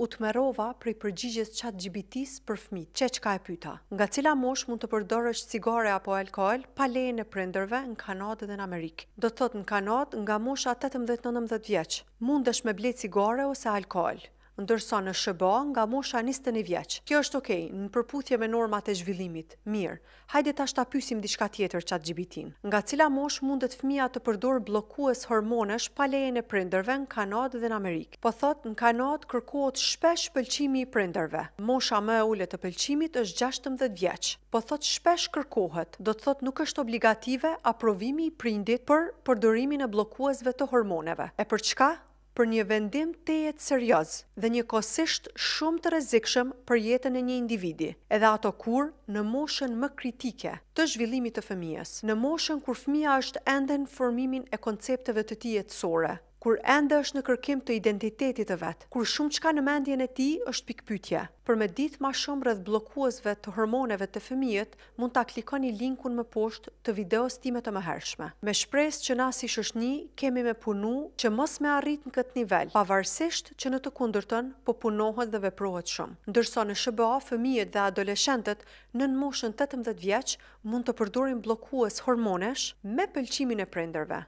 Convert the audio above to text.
u të merova për i përgjigjes qatë gjibitis për fmit. Qe që ka e pyta? Nga cila mosh mund të përdore cigare apo alkohol, pa leje në prenderve në Kanadë dhe në Amerikë. Do të thot në Kanadë nga mosh a 18-19 vjeqë, mund është me blejtë cigare ose alkohol ndërsa në shëba nga mosha niste një vjeqë. Kjo është okej, në përputhje me normat e zhvillimit. Mirë, hajde ta shtapysim diçka tjetër qatë gjibitin. Nga cila mosh mundet fëmija të përdor blokues hormonesh palejen e prinderve në Kanadë dhe në Amerikë. Po thot, në Kanadë kërkuot shpesh pëlqimi i prinderve. Mosha më e ullet të pëlqimit është 16 vjeqë. Po thot, shpesh kërkohet, do të thot nuk është obligative aprovimi i prindit për përdorimin e blokuesve të hormoneve. E për çka? për një vendim të jetë serios dhe një kosisht shumë të rezikshëm për jetën e një individi, edhe ato kur në moshën më kritike të zhvillimit të fëmijës, në moshën kur fëmija është enden formimin e koncepteve të jetësore kur ende është në kërkim të identitetit të vetë, kur shumë qka në mendjen e ti është pikpytje. Për me ditë ma shumë rrëdhë blokuazve të hormoneve të fëmijët, mund të klikoni një linkun më poshtë të videos time të më hershme. Me shpres që na si shëshni kemi me punu që mos me arrit në këtë nivel, pa varsisht që në të kundërton po punohet dhe veprohet shumë. Ndërso në shëbëa, fëmijët dhe adoleshentët në në moshën 18 vjeqë mund të përdurin blokuaz hormonesh me pëlqimin e prenderve.